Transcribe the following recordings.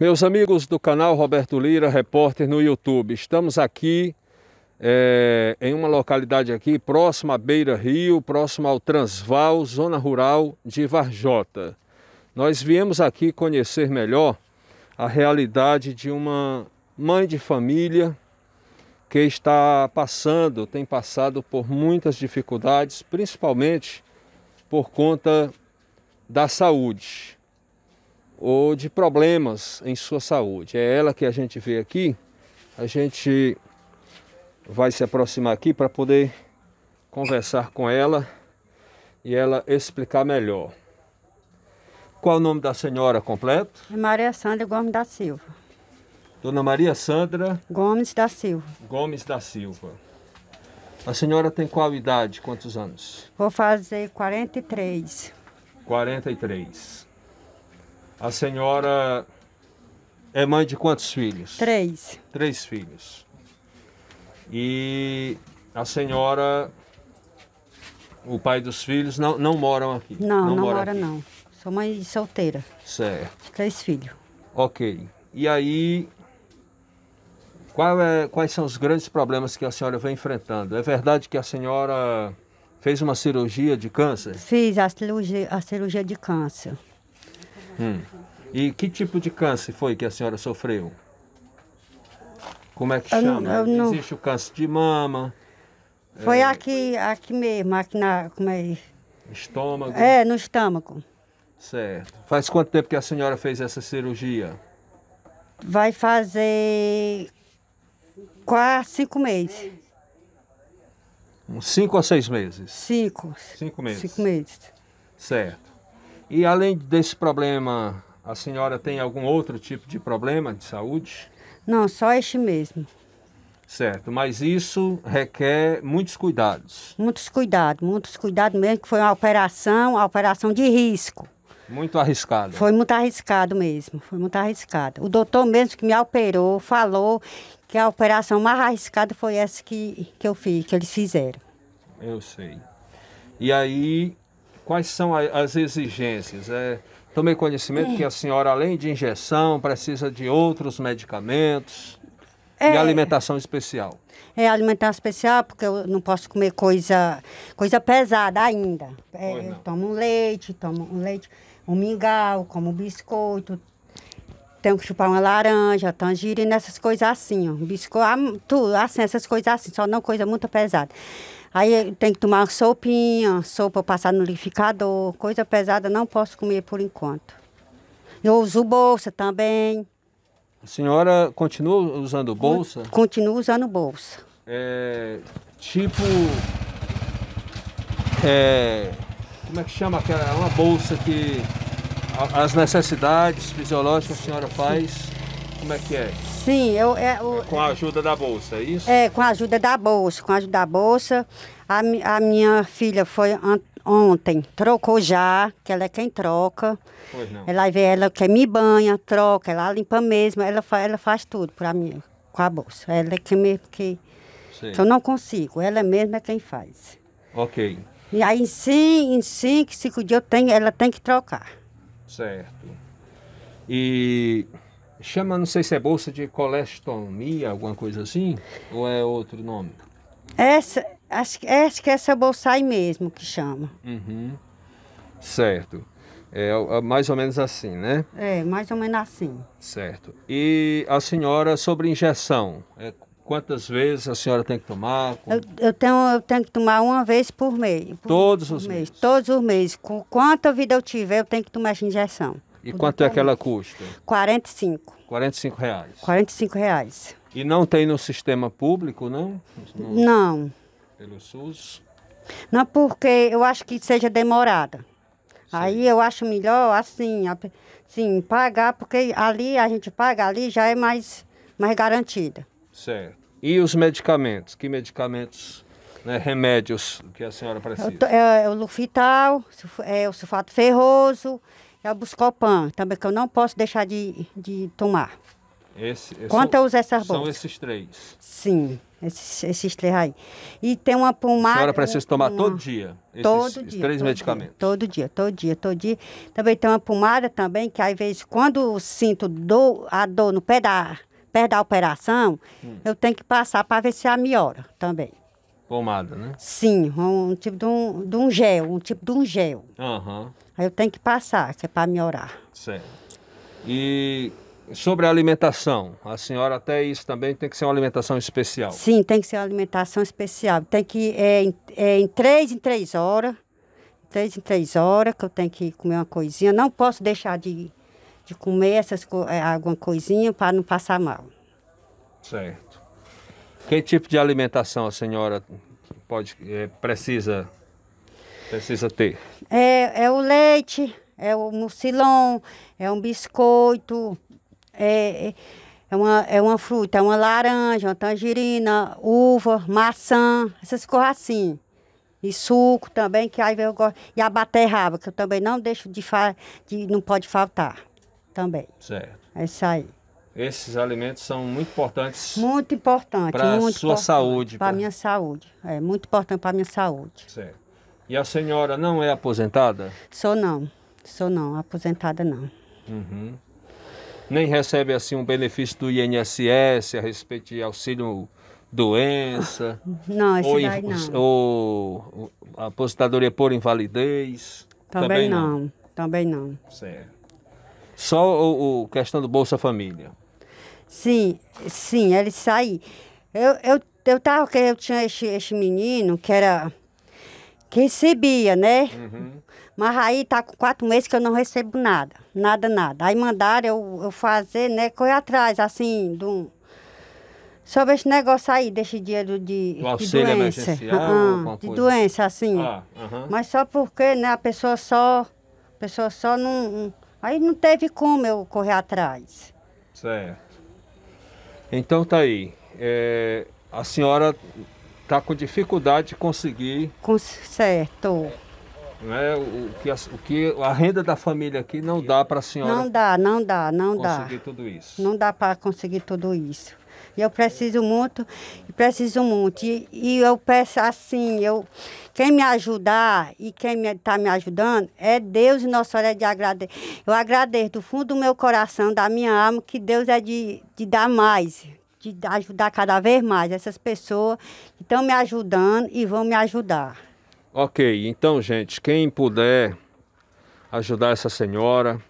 Meus amigos do canal Roberto Lira, repórter no YouTube, estamos aqui é, em uma localidade aqui próxima à Beira Rio, próximo ao Transval, zona rural de Varjota. Nós viemos aqui conhecer melhor a realidade de uma mãe de família que está passando, tem passado por muitas dificuldades, principalmente por conta da saúde ou de problemas em sua saúde. É ela que a gente vê aqui. A gente vai se aproximar aqui para poder conversar com ela e ela explicar melhor. Qual o nome da senhora completo? É Maria Sandra Gomes da Silva. Dona Maria Sandra Gomes da Silva. Gomes da Silva. A senhora tem qual idade? Quantos anos? Vou fazer 43. 43. A senhora é mãe de quantos filhos? Três. Três filhos. E a senhora, o pai dos filhos, não, não moram aqui? Não, não, não mora, aqui. não. Sou mãe solteira. Certo. Três filhos. Ok. E aí, é, quais são os grandes problemas que a senhora vem enfrentando? É verdade que a senhora fez uma cirurgia de câncer? Fiz a cirurgia, a cirurgia de câncer. Hum. E que tipo de câncer foi que a senhora sofreu? Como é que eu chama? Não, não... Existe o câncer de mama. Foi é... aqui, aqui mesmo, aqui na. Como é? Estômago. É, no estômago. Certo. Faz quanto tempo que a senhora fez essa cirurgia? Vai fazer quase cinco meses. Uns cinco a seis meses? Cinco. Cinco meses. Cinco meses. Certo. E além desse problema, a senhora tem algum outro tipo de problema de saúde? Não, só este mesmo. Certo, mas isso requer muitos cuidados. Muitos cuidados, muitos cuidados mesmo, que foi uma operação, uma operação de risco. Muito arriscado. Foi muito arriscado mesmo, foi muito arriscado. O doutor mesmo que me operou falou que a operação mais arriscada foi essa que, que eu fiz, que eles fizeram. Eu sei. E aí quais são as exigências? É, tomei conhecimento é. que a senhora, além de injeção, precisa de outros medicamentos é. e alimentação especial. É alimentar especial, porque eu não posso comer coisa, coisa pesada ainda. É, eu tomo um leite, tomo um leite, um mingau, como um biscoito, tenho que chupar uma laranja, tangerina, essas coisas assim, ó. Biscoito, tudo, assim, essas coisas assim, só não coisa muito pesada. Aí tem que tomar uma sopinha, sopa passar no liquidificador, coisa pesada não posso comer por enquanto. Eu uso bolsa também. A senhora continua usando bolsa? Continuo usando bolsa. É, tipo. É, como é que chama aquela? uma bolsa que. As necessidades fisiológicas a senhora faz. Como é que é? Sim, eu. eu é, é com a ajuda da bolsa, é isso? É, com a ajuda da bolsa. Com a ajuda da bolsa. A, a minha filha foi ontem, trocou já, que ela é quem troca. Pois não. Ela, ela quer me banha, troca, ela limpa mesmo, ela, fa, ela faz tudo para mim, com a bolsa. Ela é quem que, que eu não consigo, ela mesma é quem faz. Ok. E aí, em sim, em cinco, cinco dias, eu tenho, ela tem que trocar. Certo. E Chama, não sei se é bolsa de colestomia, alguma coisa assim, ou é outro nome? Essa, acho, acho que é a bolsa aí mesmo que chama. Uhum. Certo. É, é, mais ou menos assim, né? É, mais ou menos assim. Certo. E a senhora sobre injeção, é, quantas vezes a senhora tem que tomar? Eu, eu, tenho, eu tenho que tomar uma vez por mês. Por, todos por os meses? Mês, todos os meses. Com quanta vida eu tiver, eu tenho que tomar essa injeção. E quanto é que ela custa? 45. 45 reais. 45 reais. E não tem no sistema público, não? No, não. Pelo SUS? Não, porque eu acho que seja demorada. Aí eu acho melhor, assim, assim, pagar, porque ali a gente paga, ali já é mais, mais garantida. Certo. E os medicamentos? Que medicamentos, né, remédios que a senhora precisa? É, é, o Lufital, é, o sulfato ferroso, é o Buscopan, também que eu não posso deixar de, de tomar. Esse, esse Quanto são, eu uso essas bolsas? São esses três. Sim, esses, esses três aí. E tem uma pomada... A senhora precisa tomar uma, todo dia esses, todo esses dia, três todo medicamentos? Dia, todo dia, todo dia, todo dia. Também tem uma pomada também, que às vezes quando sinto dor, a dor no pé da, pé da operação, hum. eu tenho que passar para ver se a melhora também. Pomada, né? Sim, um, tipo de um, de um gel, um tipo de um gel. Uhum. Aí eu tenho que passar, que é para melhorar. Certo. E sobre a alimentação, a senhora até isso também tem que ser uma alimentação especial. Sim, tem que ser uma alimentação especial. Tem que é, em, é, em três em três horas, três em três horas que eu tenho que comer uma coisinha. Não posso deixar de, de comer essas é, alguma coisinha para não passar mal. Certo. Que tipo de alimentação a senhora pode, é, precisa, precisa ter? É, é o leite, é o mucilão, é um biscoito, é, é, uma, é uma fruta, é uma laranja, uma tangerina, uva, maçã, essas coisas assim. E suco também, que aí eu gosto. E a beterraba, que eu também não deixo de, fa de não pode faltar também. Certo. É isso aí esses alimentos são muito importantes. Muito importante. Para a sua importante, saúde. Para a minha saúde. É muito importante para a minha saúde. Certo. E a senhora não é aposentada? Sou não. Sou não, aposentada não. Uhum. Nem recebe assim um benefício do INSS a respeito de auxílio doença? Não, esse ou, daí não. Ou aposentadoria por invalidez? Também, também não. não. Também não. Certo. Só o, o questão do Bolsa Família. Sim, sim, ele saí. Eu, eu, eu tava que eu tinha esse, esse menino que era. que recebia, né? Uhum. Mas aí tá com quatro meses que eu não recebo nada. Nada, nada. Aí mandaram eu, eu fazer, né? Correr atrás, assim, do. ver esse negócio aí, desse dinheiro de, do auxílio ah, de doença. de doença, assim. Ah, Mas só porque, né, a pessoa só. A pessoa só não. Aí não teve como eu correr atrás. Certo. Então tá aí. É, a senhora está com dificuldade de conseguir. Com certo. Né, o, que a, o que a renda da família aqui não dá para a senhora. Não dá, não dá, não conseguir dá. Conseguir tudo isso. Não dá para conseguir tudo isso. E eu preciso muito, preciso muito. E, e, eu peço assim, eu, quem me ajudar e quem está me, tá me, ajudando é Deus e Nossa Senhora é de agradecer. Eu agradeço do fundo do meu coração, da minha alma, que Deus é de, de dar mais, de ajudar cada vez mais essas pessoas que estão me ajudando e vão me ajudar. Ok, então, gente, quem puder ajudar essa senhora,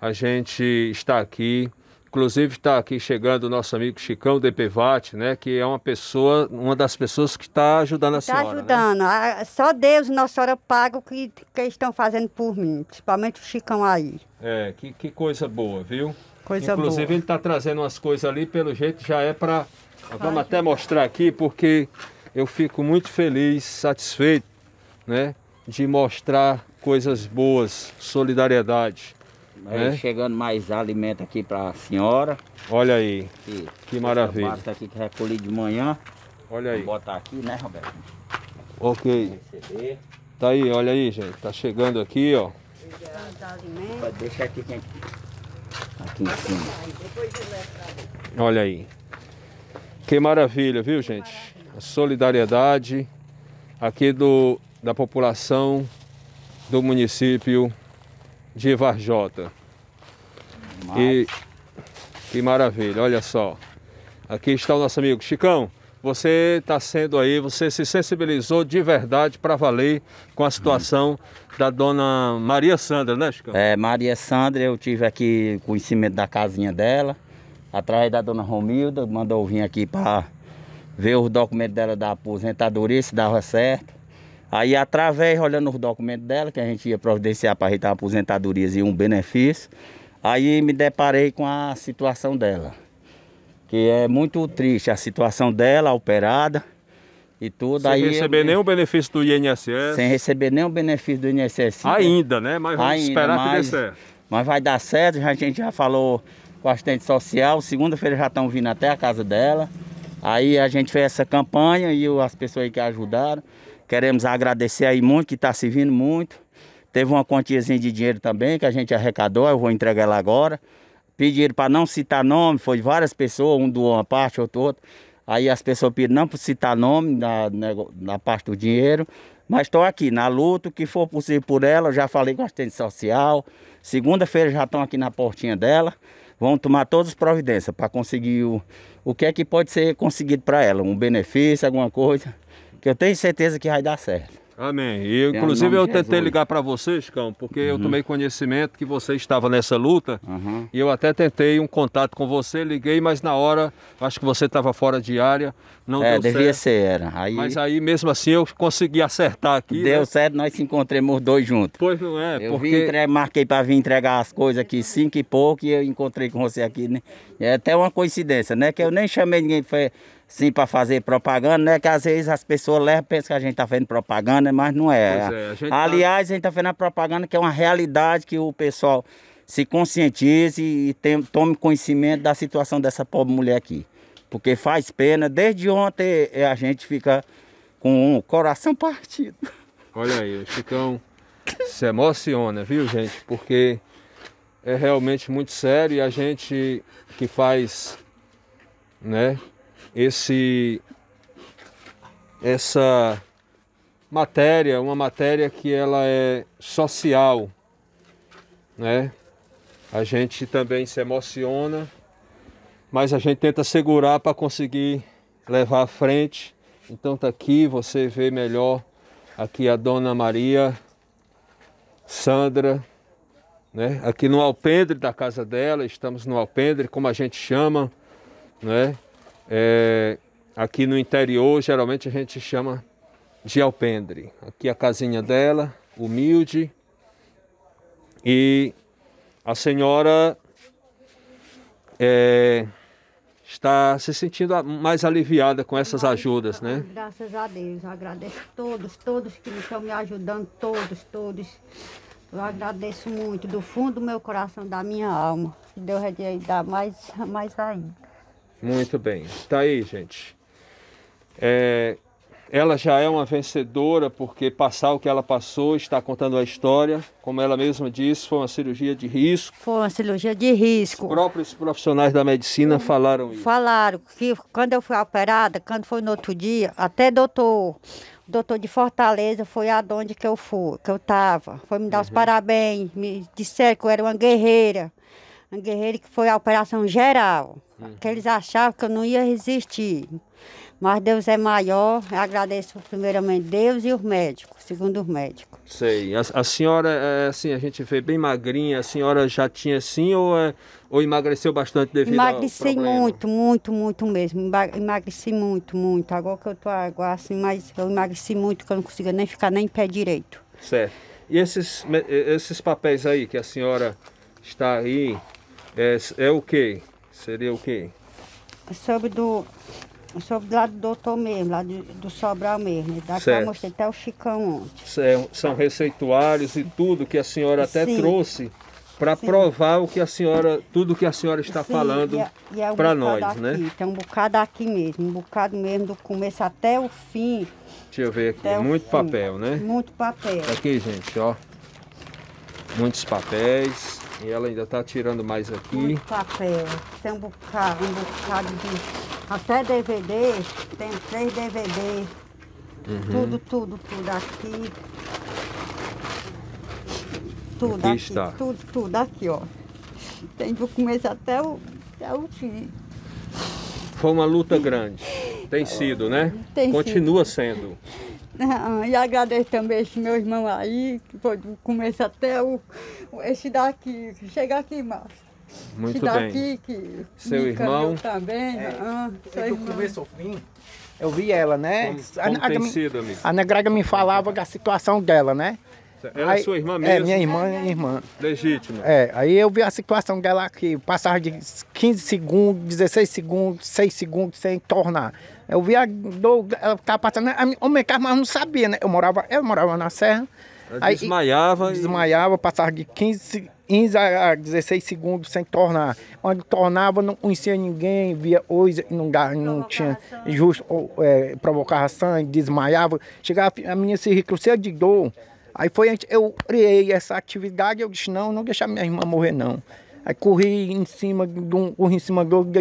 a gente está aqui Inclusive está aqui chegando o nosso amigo Chicão Depevate, né? Que é uma pessoa, uma das pessoas que está ajudando a tá senhora. Está né? ajudando. Né? Só Deus e Nossa Senhora paga o que, que estão fazendo por mim, principalmente o Chicão aí. É, que, que coisa boa, viu? Coisa Inclusive, boa. Inclusive ele está trazendo umas coisas ali, pelo jeito já é para... Vamos até mostrar aqui, porque eu fico muito feliz, satisfeito, né? De mostrar coisas boas, solidariedade. É? Chegando mais alimento aqui para a senhora. Olha aí. que maravilha. Essa aqui que é recolhi de manhã. Olha aí. Vou botar aqui, né, Roberto? Ok. Tá aí, olha aí, gente. Tá chegando aqui, ó. Pode deixar aqui, gente. Aqui em cima. Olha aí. Que maravilha, viu, gente? A solidariedade aqui do, da população do município de Varjota. E, que maravilha, olha só. Aqui está o nosso amigo Chicão. Você está sendo aí, você se sensibilizou de verdade para valer com a situação da dona Maria Sandra, né, Chicão? É, Maria Sandra, eu tive aqui conhecimento da casinha dela, atrás da dona Romilda, mandou vir aqui para ver os documentos dela da aposentadoria, se dava certo. Aí, através, olhando os documentos dela, que a gente ia providenciar para a gente a aposentadoria e um benefício, Aí me deparei com a situação dela, que é muito triste a situação dela, operada e tudo. Sem aí receber eu... nem o benefício do INSS. Sem receber nem o benefício do INSS. Né? Ainda, né? Mas vamos Ainda, esperar mas, que dê certo. Mas vai dar certo, a gente já falou com a assistente social, segunda-feira já estão vindo até a casa dela. Aí a gente fez essa campanha e as pessoas que ajudaram. Queremos agradecer aí muito, que está servindo muito. Teve uma quantiazinha de dinheiro também que a gente arrecadou, eu vou entregar ela agora. Pediram para não citar nome, foi várias pessoas, um doou uma parte, outro outro. Aí as pessoas pediram não para citar nome na, na, né, na, parte do dinheiro. Mas estou aqui na luta, o que for possível por ela. Eu já falei com a assistente social. Segunda-feira já estão aqui na portinha dela. Vão tomar todas as providências para conseguir o, o que é que pode ser conseguido para ela. Um benefício, alguma coisa. Que eu tenho certeza que vai dar certo. Amém. E, inclusive eu tentei Jesus. ligar para você, Chicão, porque uhum. eu tomei conhecimento que você estava nessa luta uhum. e eu até tentei um contato com você, liguei, mas na hora acho que você estava fora de área, não é, deu devia certo. ser, era. Aí... Mas aí mesmo assim eu consegui acertar aqui. Né? Deu né? certo, nós se encontramos dois juntos. Pois não é, eu porque... Entre... marquei para vir entregar as coisas aqui cinco e pouco e eu encontrei com você aqui, né? É até uma coincidência, né? Que eu nem chamei ninguém, foi sim para fazer propaganda, né? Que às vezes as pessoas levam pensam que a gente está fazendo propaganda, mas não é. é a gente tá- Aliás, tá... a gente está fazendo a propaganda que é uma realidade que o pessoal se conscientize e tem, tome conhecimento da situação dessa pobre mulher aqui. Porque faz pena, desde ontem eh, a gente fica com o um coração partido. Olha aí, Chicão se emociona, viu gente? Porque é realmente muito sério e a gente que faz, né, esse essa matéria, uma matéria que ela é social, né? A gente também se emociona, mas a gente tenta segurar para conseguir levar à frente. Então tá aqui, você vê melhor aqui a Dona Maria, Sandra, né? Aqui no alpendre da casa dela, estamos no alpendre, como a gente chama, né? É, aqui no interior, geralmente a gente chama de alpendre. Aqui a casinha dela, humilde. E a senhora é, está se sentindo mais aliviada com essas ajudas, né? Graças a Deus, eu agradeço todos, todos que estão me ajudando, todos, todos. Eu agradeço muito, do fundo do meu coração, da minha alma. Que Deus é de dar mais, mais ainda. Muito bem. Tá aí, gente. É, ela já é uma vencedora porque passar o que ela passou, está contando a história. Como ela mesma disse, foi uma cirurgia de risco. Foi uma cirurgia de risco. Os próprios profissionais da medicina hum, falaram isso. Falaram que quando eu fui operada, quando foi no outro dia, até doutor, doutor de Fortaleza foi aonde que eu fui, que eu estava. Foi me dar uhum. os parabéns, me disseram que eu era uma guerreira um guerreiro que foi a operação geral, uhum. que eles achavam que eu não ia resistir. Mas Deus é maior, eu agradeço primeiramente Deus e os médicos, segundo os médicos. Sei, a, a senhora, é, assim, a gente vê bem magrinha, a senhora já tinha assim ou, é, ou emagreceu bastante devido Emagreci muito, muito, muito mesmo, emagreci muito, muito. Agora que eu tô agora assim, mas eu emagreci muito que eu não consigo nem ficar nem em pé direito. Certo. E esses, esses papéis aí que a senhora está aí é, é o que? Seria o que? É sobre do, é sobre do lado do doutor mesmo, lá do, do Sobral mesmo. Né? Daqui certo. que eu até o Chicão ontem. É são, receituários e tudo que a senhora até Sim. trouxe para provar o que a senhora, tudo que a senhora está Sim, falando é, é um para nós, né? aqui, né? Tem um bocado aqui mesmo, um bocado mesmo do começo até o fim. Deixa eu ver aqui, muito fim, papel, né? Muito papel. Aqui, gente, ó. Muitos papéis. E ela ainda está tirando mais aqui. Muito papel. Tem um bocado, um bocado de. Até DVD. Tem três DVD. Uhum. Tudo, tudo, tudo aqui. Tudo aqui. aqui está. Tudo, tudo aqui, ó. Tem do começo até o, até o fim. Foi uma luta grande. Tem sido, né? Tem Continua sido. sendo. Ah, e agradeço também esse meu irmão aí, que foi do começo até o, esse daqui. Chega aqui, Márcio. Muito esse daqui, bem. que Seu irmão. Também, é, ah, é do irmão. começo ao fim. Eu vi ela, né? Como, como a, a, tem a, sido, a Negrega me falava da situação dela, né? Ela é aí, é sua irmã é, mesmo? É, minha irmã e irmã. Legítima. É, aí eu vi a situação dela aqui, passava de 15 segundos, 16 segundos, 6 segundos sem tornar. Eu vi a dor, ela estava passando, né? a homem mas não sabia, né? Eu morava, eu morava na serra. aí, desmaiava. E, Desmaiava, passava de 15, 15 a 16 segundos sem tornar. Quando tornava, não conhecia ninguém, via hoje, não, não tinha justo, é, provocava sangue, desmaiava. Chegava, a minha se recruzia de dor. Aí foi, eu criei essa atividade, eu disse, não, não deixar minha irmã morrer não. Aí corri em cima de um, corri em cima do outro,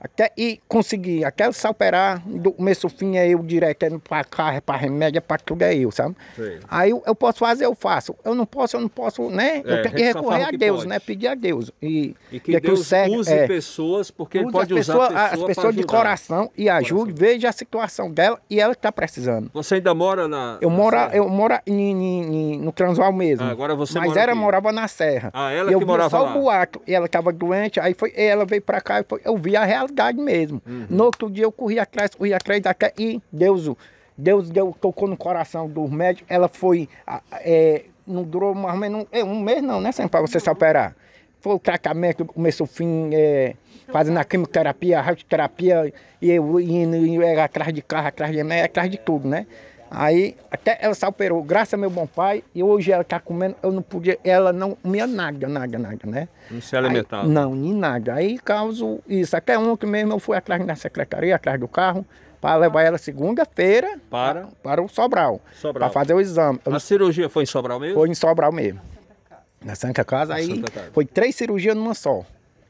até, e consegui, até salperar, do começo ao fim é eu direto, é para carro, é para remédio, é para tudo é eu, sabe? Sim. Aí eu, eu, posso fazer, eu faço. Eu não posso, eu não posso, né? É, eu tenho que recorrer a Deus, pode. né? Pedir a Deus. E, e que, é que Deus certo, use é, pessoas, porque use pode as pessoa, usar pessoa as pessoas de coração e ajude, coração. veja a situação dela e ela está precisando. Você ainda mora na... Eu na moro, eu moro no Transval mesmo. Ah, agora você Mas ela aqui. morava na serra. Ah, ela eu que morava só lá. só o boato. E ela estava doente, aí foi, ela veio para cá, eu vi a realidade realidade mesmo. Uhum. No outro dia eu corri atrás, corri atrás, atrás e Deus, Deus deu, tocou no coração dos médicos. Ela foi, é, não durou mais ou menos um, é, um mês não, né, Sempre para você se operar. Foi o tratamento, começou o fim, é, fazendo a quimioterapia, a radioterapia, e eu indo, e eu era atrás de carro, atrás de remédio, né, atrás de tudo, né? Aí até ela se operou, graças ao meu bom pai, e hoje ela está comendo, eu não podia, ela não comia nada, nada, nada, né? Não se alimentava? Aí, não, nem nada. Aí causa isso. Até ontem mesmo eu fui atrás da secretaria, atrás do carro, para levar ela segunda-feira para? para o Sobral, Sobral. para fazer o exame. Eu, a cirurgia foi em Sobral mesmo? Foi em Sobral mesmo. Na Santa Casa, na aí Santa Casa. foi três cirurgias numa só.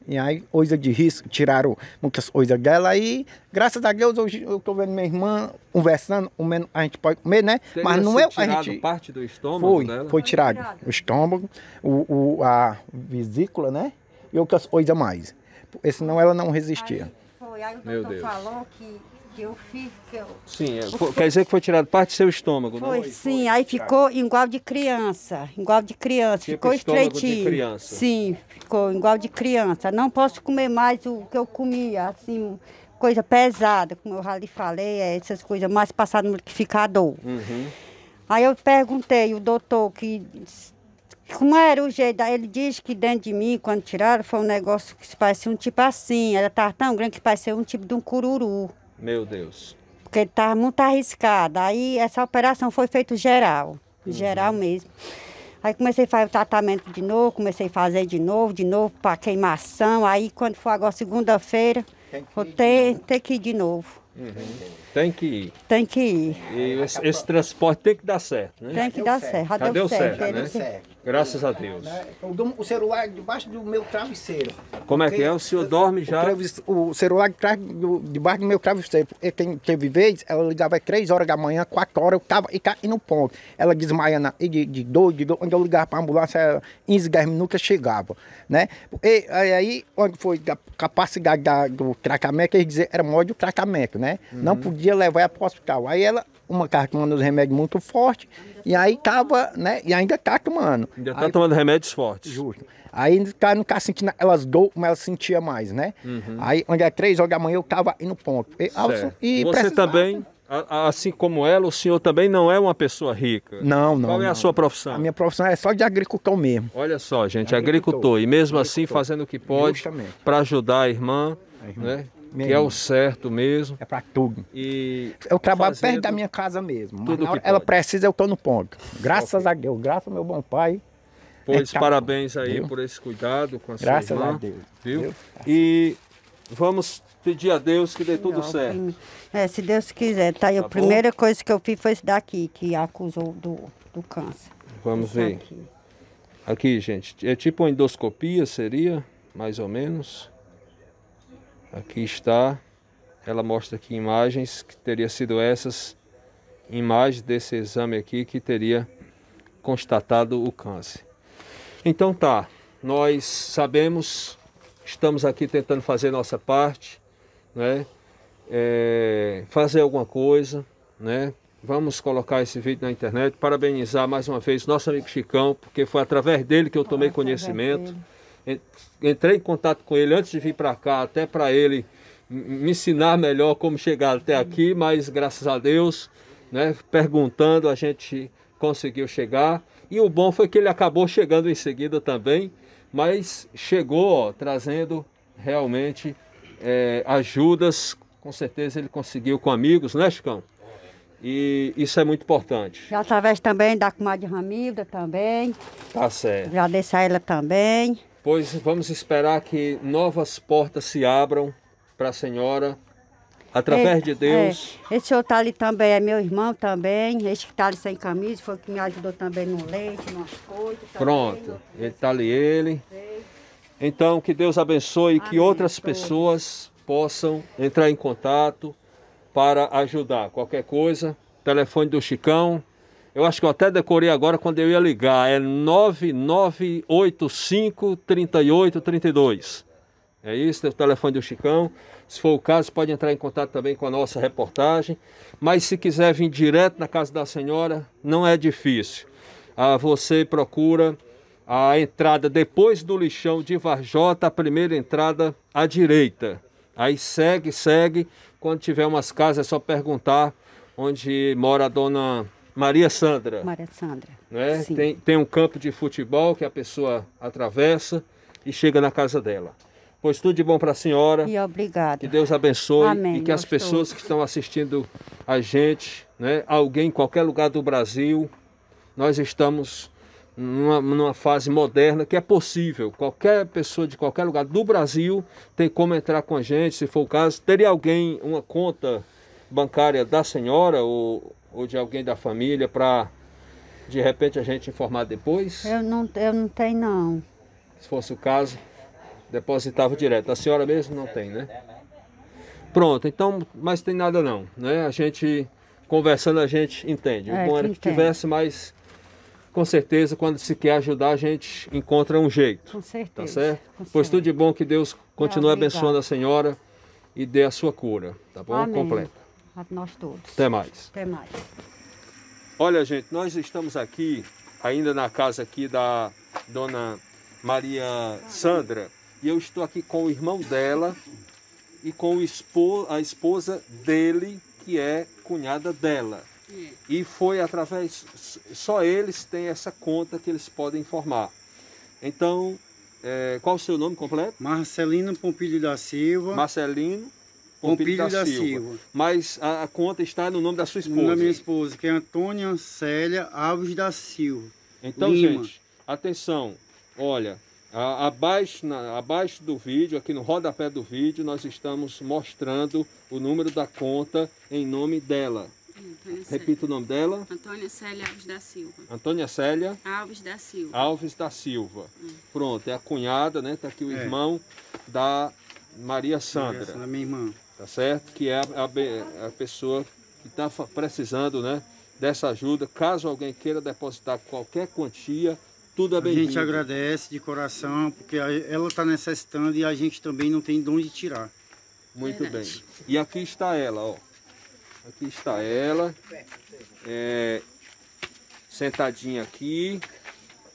E aí, coisa de risco, tiraram muitas coisas dela. E graças a Deus, hoje eu estou vendo minha irmã conversando, o menos a gente pode comer, né? Teria Mas não é a gente. parte do estômago? Foi, dela? foi tirado. O estômago, o, o, a vesícula, né? E outras coisas mais. senão ela não resistia. Aí, foi, aí o Meu doutor Deus. falou que que eu fiz. Sim, é, quer dizer que foi tirado parte do seu estômago, foi, não? Sim, foi, aí ficou igual de criança, igual de criança, tipo ficou estreitinho. De criança. Sim, ficou igual de criança. Não posso comer mais o que eu comia, assim, coisa pesada, como eu já lhe falei, é, essas coisas mais passadas no liquidificador. Uhum. Aí eu perguntei o doutor que como era o jeito? Ele diz que dentro de mim, quando tiraram, foi um negócio que parecia um tipo assim. Ela estava tão grande que parecia um tipo de um cururu. Meu Deus. Porque ele tá estava muito arriscado. Aí essa operação foi feita geral, uhum. geral mesmo. Aí comecei a fazer o tratamento de novo, comecei a fazer de novo, de novo, para queimação. Aí quando for agora segunda-feira, vou ter, ter que ir de novo. Uhum. Tem que ir. Tem que ir. E esse, esse transporte tem que dar certo, né? Tem que dar certo. certo. Já, deu certo, certo. Né? Já deu certo. Graças a Deus. Né? Eu durmo o celular debaixo do meu travesseiro. Como é que é? O senhor dorme já? O, o celular debaixo do meu travesseiro. teve vez ela ligava três horas da manhã, quatro horas, eu tava e no ponto. Ela desmaia na, de, de dor, de dor. Onde eu ligava para a ambulância, ela, 15, 10 minutos chegava. Né? E, aí, onde foi a capacidade da, do tratamento, eles diziam, era maior o tratamento, né? Uhum. Não podia levar para o hospital. Aí ela uma tomando os remédios muito forte e aí tava, né, e ainda tá tomando. Ainda tá aí, tomando remédios fortes. Justo. Aí tá no cara sentindo, elas dou, como ela sentia mais, né? Uhum. Aí, onde é três horas da manhã, eu tava indo ponto. E, Alson, e Você também, assim como ela, o senhor também não é uma pessoa rica. Não, não. Qual é não. a sua profissão? A minha profissão é só de agricultor mesmo. Olha só, gente, agricultor. agricultor e mesmo assim, agricultor. assim fazendo o que pode para ajudar a irmã, a irmã. né? Mesmo. Que é o certo mesmo. É para tudo. E eu trabalho perto da minha casa mesmo. Tudo que ela pode. precisa, eu estou no ponto. Graças okay. a Deus, graças ao meu bom pai. Pois tá parabéns aí viu? por esse cuidado com a graças sua irmã. Graças a Deus. Viu? E vamos pedir a Deus que dê tudo certo. É, se Deus quiser, tá? tá a primeira coisa que eu fiz foi esse daqui, que acusou do, do câncer. Vamos ver. Aqui. aqui, gente. É tipo uma endoscopia, seria? Mais ou menos. Aqui está, ela mostra aqui imagens que teria sido essas imagens desse exame aqui que teria constatado o câncer. Então tá, nós sabemos, estamos aqui tentando fazer nossa parte, né? É, fazer alguma coisa, né? Vamos colocar esse vídeo na internet. Parabenizar mais uma vez nosso amigo Chicão, porque foi através dele que eu tomei conhecimento entrei em contato com ele antes de vir para cá, até para ele me ensinar melhor como chegar até aqui, mas graças a Deus, né, perguntando, a gente conseguiu chegar. E o bom foi que ele acabou chegando em seguida também, mas chegou ó, trazendo realmente é, ajudas. Com certeza ele conseguiu com amigos, né, Chicão? E isso é muito importante. E através também da comadre Ramilda também. Tá certo. Agradeço a ela também pois vamos esperar que novas portas se abram para a senhora, através é, de é. Deus. É. Esse senhor tá ali também é meu irmão também, este que está ali sem camisa, foi que me ajudou também no leite, nas coisas. Pronto, ele está ali, ele. Então, que Deus abençoe e que outras pessoas possam entrar em contato para ajudar. Qualquer coisa, telefone do Chicão, eu acho que eu até decorei agora quando eu ia ligar. É 9985 3832. É isso, é o telefone do Chicão. Se for o caso, pode entrar em contato também com a nossa reportagem. Mas se quiser vir direto na casa da senhora, não é difícil. Ah, você procura a entrada depois do lixão de Varjota, a primeira entrada à direita. Aí segue, segue. Quando tiver umas casas, é só perguntar onde mora a dona Maria Sandra. Maria Sandra. Né? Tem, tem um campo de futebol que a pessoa atravessa e chega na casa dela. Pois tudo de bom para a senhora. E obrigada. Que Deus abençoe. Amém, e que as pessoas estou... que estão assistindo a gente, né, alguém em qualquer lugar do Brasil, nós estamos numa, numa fase moderna que é possível. Qualquer pessoa de qualquer lugar do Brasil tem como entrar com a gente, se for o caso. Teria alguém, uma conta bancária da senhora ou ou de alguém da família para de repente a gente informar depois? Eu não, eu não tenho não. Se fosse o caso, depositava direto. A senhora mesmo não tem, né? Pronto, então, mas tem nada não, né? A gente conversando a gente entende. É, o bom era que tivesse, mas com certeza quando se quer ajudar a gente encontra um jeito. Com tá certeza. Tá certo? Com pois certeza. tudo de bom que Deus continue é, abençoando a senhora e dê a sua cura, tá bom? Amém a nós todos. Até mais. Até mais. Olha, gente, nós estamos aqui, ainda na casa aqui da dona Maria Sandra, e eu estou aqui com o irmão dela e com a esposa dele, que é cunhada dela. E foi através, só eles têm essa conta que eles podem informar. Então, é, qual o seu nome completo? Marcelino Pompilho da Silva. Marcelino Pompilho, da, da Silva. Silva. Mas a, a, conta está no nome da sua esposa. Da minha esposa, que é Antônia Célia Alves da Silva. Então, Lima. gente, atenção. Olha, a, abaixo, na, abaixo do vídeo, aqui no rodapé do vídeo, nós estamos mostrando o número da conta em nome dela. Repita o nome dela. Antônia Célia Alves da Silva. Antônia Célia Alves da Silva. Alves da Silva. Hum. Pronto, é a cunhada, né? Tá aqui o é. irmão da Maria Sandra. Maria Sandra, minha irmã tá certo? Que é a, a, a pessoa que está precisando, né? Dessa ajuda, caso alguém queira depositar qualquer quantia, tudo é bem-vindo. A gente agradece de coração, porque ela está necessitando e a gente também não tem de onde tirar. Muito bem. E aqui está ela, ó. Aqui está ela, é, sentadinha aqui.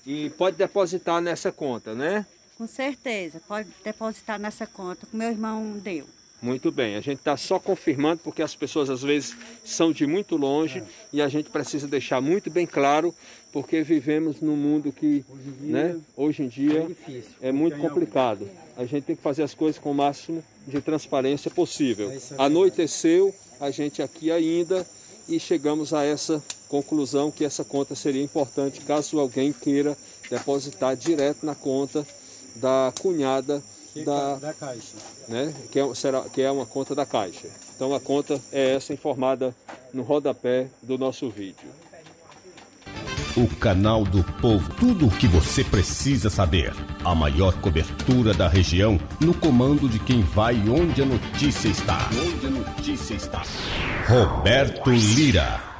E pode depositar nessa conta, né? Com certeza, pode depositar nessa conta que meu irmão deu. Muito bem, a gente está só confirmando porque as pessoas às vezes são de muito longe é. e a gente precisa deixar muito bem claro porque vivemos num mundo que hoje em dia, né, hoje em dia é, difícil, é muito é complicado. A gente tem que fazer as coisas com o máximo de transparência possível. É Anoiteceu, a gente aqui ainda e chegamos a essa conclusão que essa conta seria importante caso alguém queira depositar direto na conta da cunhada da, da Caixa. Né, que, é, será, que é uma conta da Caixa. Então a conta é essa informada no rodapé do nosso vídeo. O canal do povo, tudo o que você precisa saber. A maior cobertura da região no comando de quem vai onde a notícia está. Onde a notícia está. Roberto Lira.